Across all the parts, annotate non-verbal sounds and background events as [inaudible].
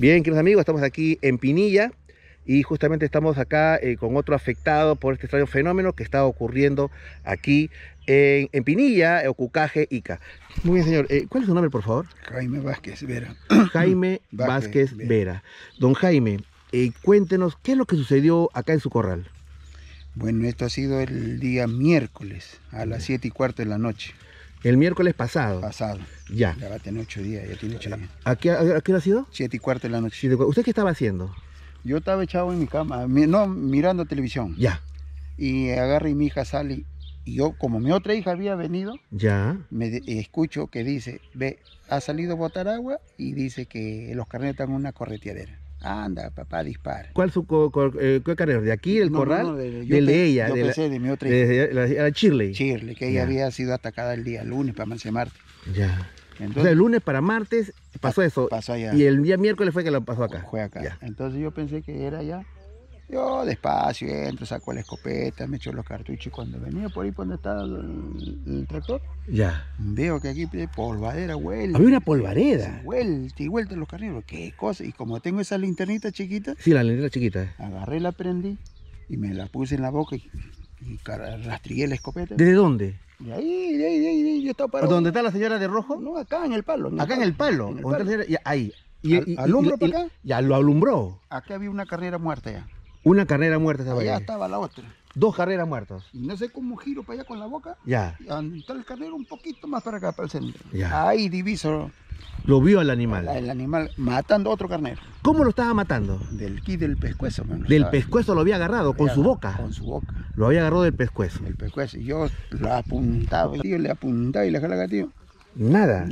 Bien, queridos amigos, estamos aquí en Pinilla y justamente estamos acá eh, con otro afectado por este extraño fenómeno que está ocurriendo aquí en, Pinilla, Ocucaje, Ica. Muy bien, señor. Eh, ¿Cuál es su nombre, por favor? Jaime Vázquez Vera. [coughs] Jaime [coughs] Vázquez, Vera. Don Jaime, eh, cuéntenos, ¿qué es lo que sucedió acá en su corral? Bueno, esto ha sido el día miércoles a las 7 y cuarto de la noche. El miércoles pasado. Pasado. Ya. Ya va a tener ocho días, ya tiene ocho eh, días. ¿A qué, ha sido? Siete y cuarto de la noche. ¿Usted qué estaba haciendo? Yo estaba echado en mi cama, no, mirando televisión. Ya. Y agarré y mi hija sale. Y yo, como mi otra hija había venido, ya. me escucho que dice, ve, ha salido a botar agua y dice que los carnetas están en una correteadera. Anda, papá, dispara. ¿Cuál su eh, carrera? ¿De aquí, el corral? No, de, del ella. Yo de pensé de mi otra hija. que ella había sido atacada el día lunes para marzo martes. Ya. Entonces, el lunes para martes pasó eso. Y el día miércoles fue que lo pasó acá. Fue acá. Entonces yo pensé que era ya yo despacio entro, saco la escopeta, me echo los cartuchos y cuando venía por ahí, por donde estaba el, tractor, ya. veo que aquí polvadera vuelta. Había una polvareda. Vuelta y vuelta los carneros qué cosa. Y como tengo esa linternita chiquita. Sí, la linterna chiquita. Agarré, la prendí y me la puse en la boca y, rastrillé la escopeta. ¿de dónde? De ahí, de ahí, de ahí, yo estaba parado. ¿Dónde está la señora de rojo? No, acá en el palo. acá en el palo. ahí. ¿Alumbro para acá? Ya lo alumbró. Acá había una carrera muerta ya. Una carrera muerta estaba allá. Allá estaba la otra. Dos carreras muertas. Y no sé cómo giro para allá con la boca. Ya. entrar el carnero un poquito más para acá, para el centro. Ya. Ahí diviso. Lo vio al animal. El animal matando a otro carnero. ¿Cómo lo estaba matando? Del kit del pescuezo. del pescuezo lo había agarrado, con su boca. Con su boca. Lo había agarrado del pescuezo. El pescuezo. Y yo lo apuntaba, yo le apuntaba y le jalaba, tío. Nada.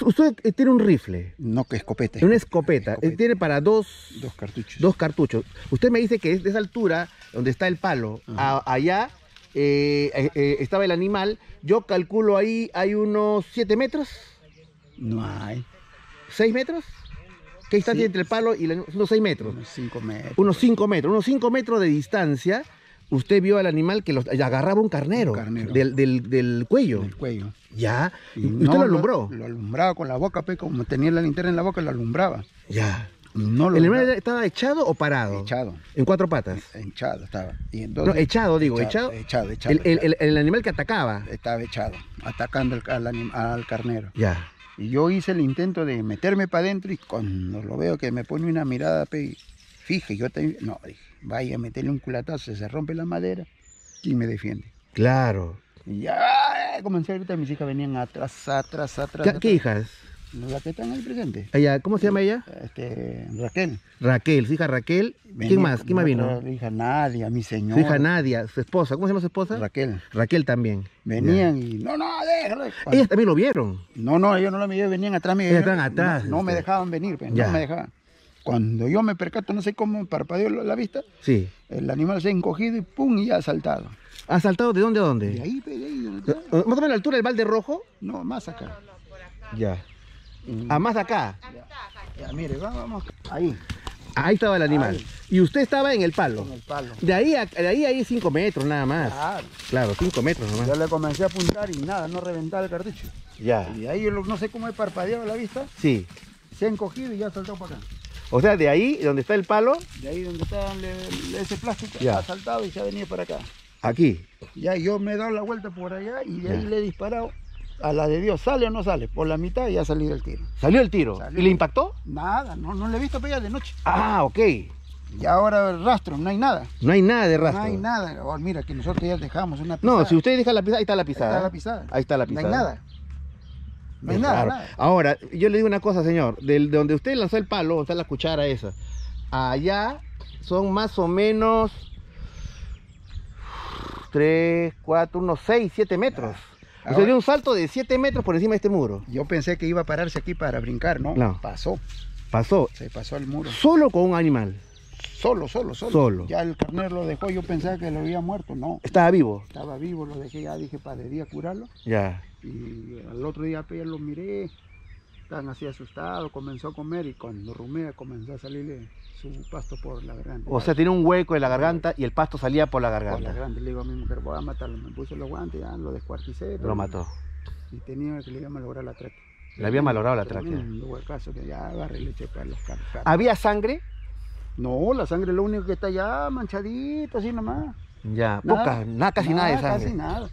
Usted eh, tiene un rifle. No, que escopeta. Una escopeta. Eh, tiene para dos, cartuchos. Dos cartuchos. Usted me dice que es de esa altura, donde está el palo, allá eh, estaba el animal. Yo calculo ahí hay unos siete metros. No hay. ¿Seis metros? ¿Qué distancia entre el palo y los Unos metros. Unos cinco metros. Unos cinco metros. Unos 5 metros de distancia usted vio al animal que agarraba un carnero, Del, cuello. Del cuello. Ya. ¿Usted lo alumbró? Lo, alumbraba con la boca, pues, como tenía la linterna en la boca, lo alumbraba. Ya. ¿El animal estaba echado o parado? Echado. ¿En cuatro patas? Echado estaba. no, echado digo, echado. Echado, echado. el, animal que atacaba. Estaba echado, atacando al, carnero. Ya. Y yo hice el intento de meterme para adentro y cuando lo veo que me pone una mirada pe, fije, yo te, no, dije, vaya a meterle un culatazo, se rompe la madera, y me defiende? Claro. Y ya comencé a gritar, mis hijas venían atrás, atrás, atrás. ¿Qué, ¿qué hijas? La que están ahí presente. ¿Cómo se llama ella? Este, Raquel. Raquel, su hija Raquel. ¿Quién más? ¿Quién más vino? Su hija Nadia, mi señora. Su hija Nadia, su esposa. ¿Cómo se llama su esposa? Raquel. Raquel también. Venían y, no, no, déjalo. Ellas también lo vieron. No, no, ellos no lo vieron, venían atrás. Me, ellas atrás. No, este. pues, me dejaban venir, no me dejaban. Cuando yo me percato, no sé cómo, parpadeó la vista. Sí. El animal se ha encogido y pum, y ha saltado. ¿Ha saltado de dónde a dónde? De ahí, pues, de ¿Eh? ¿Más o menos la altura del balde rojo? No, más acá. Ya. ¿A ah, más acá? Ya, mire, vamos. Ahí. Ahí estaba el animal. Y usted estaba en el palo. En el palo. De ahí a, ahí, ahí cinco metros nada más. Claro. Claro, cinco metros más. Yo le comencé a apuntar y nada, no reventaba el cartucho. Ya. Y ahí no sé cómo he parpadeado la vista. Sí. Se ha encogido y ya ha saltado para acá. O sea, de ahí donde está el palo. De ahí donde está ese plástico, ya. ha saltado y se ha venido para acá. Aquí. Ya yo me he dado la vuelta por allá y de ahí le he disparado a la de Dios, ¿sale o no sale? Por la mitad y ha salido el tiro. ¿Salió el tiro? ¿Y le impactó? Nada, no, le he visto pegar de noche. Ah, ok. Y ahora el rastro, no hay nada. No hay nada de rastro. No hay nada. Oh, mira, que nosotros ya dejamos una pisada. No, si usted deja la pisada, ahí está la pisada. Ahí está la pisada. Ahí está la pisada. No hay nada. No nada, Ahora, yo le digo una cosa, señor. De, donde usted lanzó el palo, o sea la cuchara esa, allá son más o menos 3, 4, unos 6, 7 metros. usted dio un salto de 7 metros por encima de este muro. Yo pensé que iba a pararse aquí para brincar, ¿no? No. Pasó. Pasó. Se pasó el muro. Solo con un animal. Solo, solo, solo. Ya el carnero lo dejó, yo pensaba que lo había muerto, no. Estaba vivo. Estaba vivo, lo dejé, ya dije, para día curarlo. Ya. Y al otro día lo miré, tan así asustado, comenzó a comer y cuando rumea comenzó a salirle su pasto por la garganta. O sea, tenía un hueco en la garganta y el pasto salía por la garganta. Por la garganta, le digo a mi mujer, voy a matarlo, me puse los guantes, ya lo descuarticé. Pero lo mató. Y tenía que le iba a malograr la tráquea. Le había malogrado la tráquea. caso que ya agarré leche para los carros. ¿Había sangre? No, la sangre es lo único que está allá, manchadita, así nomás. Ya, poca, casi nada, de sangre. Casi nada.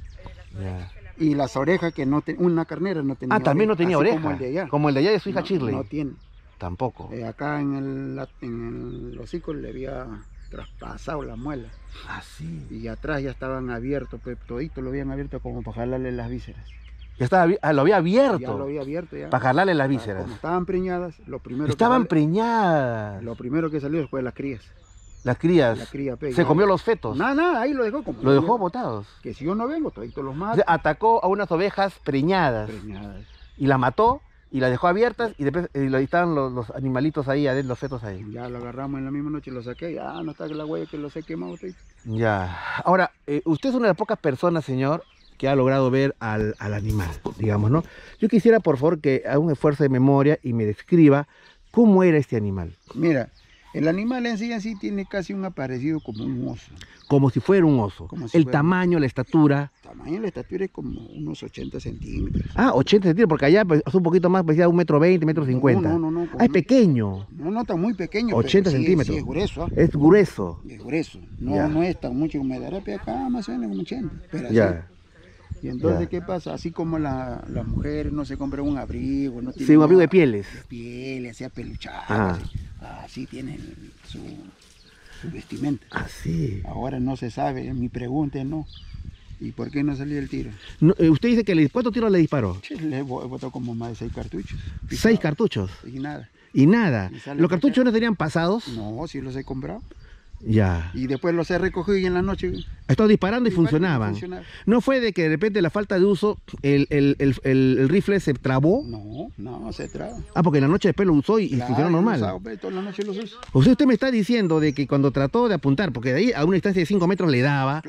Ya y las orejas que no tenía, una carnera no tenía. Ah, también no tenía orejas. Como el de allá. Como el de allá de su hija no, No tiene. Tampoco. Eh, acá en el, en los hocico le había traspasado la muela. Así. Ah, y atrás ya estaban abiertos, pues, todito lo habían abierto como para jalarle las vísceras. Ya estaba, ah, lo había abierto. Ya lo había abierto ya. Para jalarle las vísceras. estaban preñadas, lo primero Estaban preñadas. Lo primero que salió fue las crías. Las crías. Se comió los fetos. Nada, nada, ahí lo dejó como. Lo dejó botados. Que si yo no vengo, traigo los más atacó a unas ovejas preñadas. Preñadas. Y la mató y la dejó abiertas y después lo, eh, estaban los, animalitos ahí, los fetos ahí. Ya lo agarramos en la misma noche, y lo saqué, ya no está que la huella que lo he quemado. Ya. Ahora, eh, usted es una de las pocas personas, señor, que ha logrado ver al, al, animal, digamos, ¿no? Yo quisiera, por favor, que haga un esfuerzo de memoria y me describa cómo era este animal. Mira, el animal en sí en sí tiene casi un aparecido como un oso. Como si fuera un oso. el tamaño, la estatura. El tamaño, la estatura es como unos 80 centímetros. Ah, 80 centímetros, porque allá pues, es un poquito más, parecía un metro 20, metro 50. No, no, no. ah, es pequeño. No, no está muy pequeño. 80 centímetros. Sí, es grueso. ¿ah? Es grueso. Es grueso. No, no es tan mucho como el pie acá, más o menos un 80. Pero así, ya. Y entonces, ¿qué pasa? Así como las la mujeres no se compran un abrigo, no tiene. Sí, un abrigo de pieles. pieles, así apeluchadas. Ah así tienen su, vestimenta. Así. Ah, Ahora no se sabe, mi pregunta es no. ¿Y por qué no salió el tiro? Eh, usted dice que le, ¿cuántos tiros le disparó? Le le botó como más de seis cartuchos. ¿Seis cartuchos? Y nada. Y nada. ¿Los cartuchos no tenían pasados? No, sí los he comprado. Ya. Y después los he recogido y en la noche estado disparando y funcionaban. No fue de que de repente la falta de uso, el, rifle se trabó. No, no, se trabó. Ah, porque la noche después lo usó y, funcionó normal. O sea, usted me está diciendo de que cuando trató de apuntar, porque de ahí a una distancia de 5 metros le daba,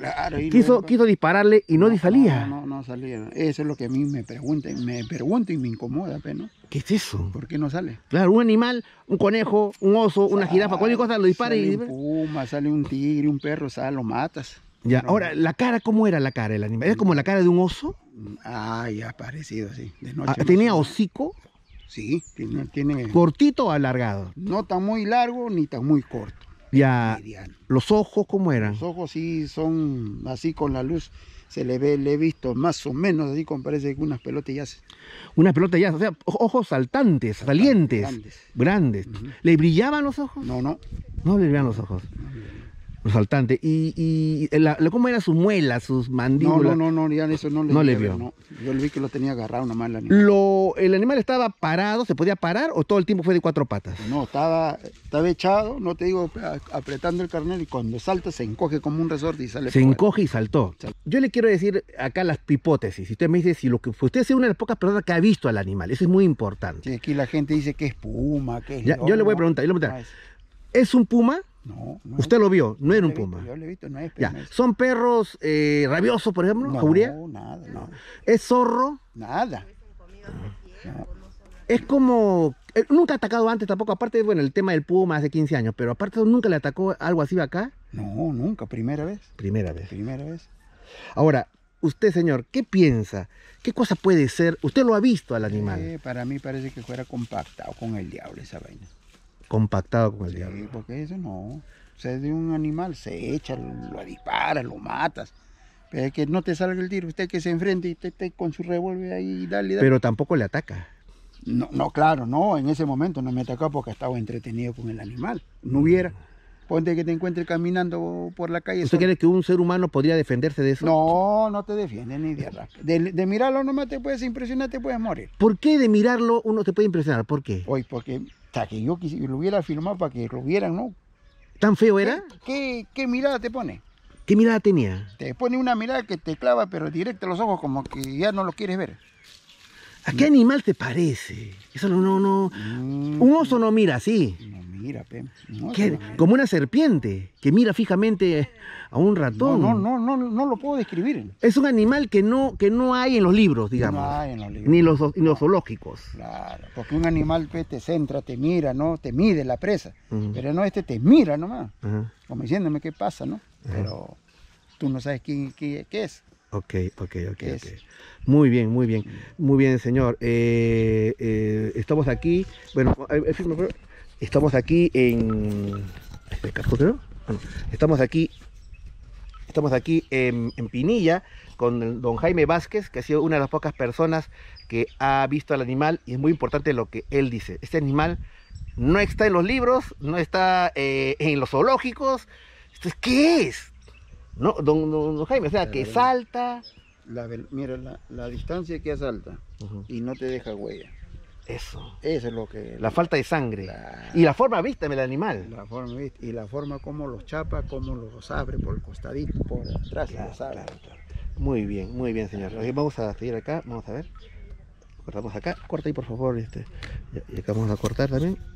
quiso, quiso dispararle y no, salía. No, no, salía. Eso es lo que a mí me pregunta me pregunto y me incomoda, pero pues, ¿Qué es eso? ¿Por qué no sale? Claro, un animal, un conejo, un oso, una jirafa, cualquier cosa lo dispara y... Un puma, sale un tigre, un perro, sale, lo matas. Ya, ahora, ¿la cara cómo era la cara del animal? ¿Era como la cara de un oso? Ah, ya, parecido, así. ¿Tenía hocico? Sí, ¿Cortito o alargado? No tan muy largo ni tan muy corto. Ya, ¿los ojos cómo eran? Los ojos sí son así con la luz. Se le ve, le he visto más o menos así, como parece que unas pelotillas. Unas pelotillas, o sea, ojos saltantes, salientes, grandes. ¿Le brillaban los ojos? No, no. No le brillaban los ojos. Resaltante. ¿Y, y la, cómo eran sus muelas, sus mandíbulas? No, no, no, ya eso no le, no le vio. Yo le vi que lo tenía agarrado una mala. animal. Lo, ¿El animal estaba parado? ¿Se podía parar o todo el tiempo fue de cuatro patas? No, estaba, estaba echado, no te digo, apretando el carnero y cuando salta se encoge como un resorte y sale. Se encoge y saltó. Yo le quiero decir acá las hipótesis. Usted me dice si lo que usted es una de las pocas personas que ha visto al animal. Eso es muy importante. Sí, aquí la gente dice que es puma, que es. yo le voy a preguntar, yo le voy a ah, preguntar. ¿Es un puma? No, ¿Usted lo vio? No era un puma. yo lo he visto, no es ¿Son perros eh, rabiosos, por ejemplo? No, jauría? no, nada, no. ¿Es zorro? Nada. Es como... Eh, nunca ha atacado antes tampoco, aparte, bueno, el tema del puma hace 15 años, pero aparte nunca le atacó algo así acá. No, nunca, primera vez. Primera vez. Primera vez. Ahora, usted, señor, ¿qué piensa? ¿Qué cosa puede ser? Usted lo ha visto al animal. Eh, para mí parece que fuera compactado con el diablo esa vaina compactado con el sí, porque eso no. O sea, de un animal se echa, lo, disparas, lo matas. Pero es que no te salga el tiro, usted que se enfrente y usted, con su revólver ahí y dale, dale, Pero tampoco le ataca. No, no, claro, no, en ese momento no me atacó porque estaba entretenido con el animal. No hubiera. Ponte que te encuentre caminando por la calle. ¿Usted cree que un ser humano podría defenderse de eso? No, no te defiende ni de De, de, mirarlo nomás te puedes impresionar, te puedes morir. ¿Por qué de mirarlo uno te puede impresionar? ¿Por qué? Hoy, porque hasta que yo, lo hubiera filmado para que lo vieran, ¿no? ¿Tan feo era? ¿Qué, mirada te pone? ¿Qué mirada tenía? Te pone una mirada que te clava, pero directa a los ojos, como que ya no lo quieres ver. ¿A qué animal te parece? Eso no, no, mm. Un oso no mira así. No mira, Como una serpiente que mira fijamente a un ratón. No, no, no, no, lo puedo describir. Es un animal que no, que no hay en los libros, digamos. No en los Ni los, los zoológicos. Claro, porque un animal pe, te centra, te mira, ¿no? Te mide la presa. Pero no, este te mira nomás. Como diciéndome qué pasa, ¿no? Pero tú no sabes quién, qué es. Ok, ok, ok, Muy bien, muy bien. Muy bien, señor. Eh, eh, estamos aquí, bueno, eh, estamos aquí en... ¿Este estamos aquí Estamos aquí en, Pinilla con don Jaime Vázquez, que ha sido una de las pocas personas que ha visto al animal y es muy importante lo que él dice. Este animal no está en los libros, no está en los zoológicos. ¿Esto es, ¿Qué es? No, don, Jaime, o sea, que salta. La, mira, la, distancia que asalta y no te deja huella. Eso. Eso es lo que... La falta de sangre. Y la forma vista del animal. La forma vista. Y la forma como los chapa, como los abre por el costadito, por atrás. los Muy bien, muy bien, señor. vamos a seguir acá, vamos a ver. Cortamos acá. Corta ahí, por favor. Este. Y acá vamos a cortar también.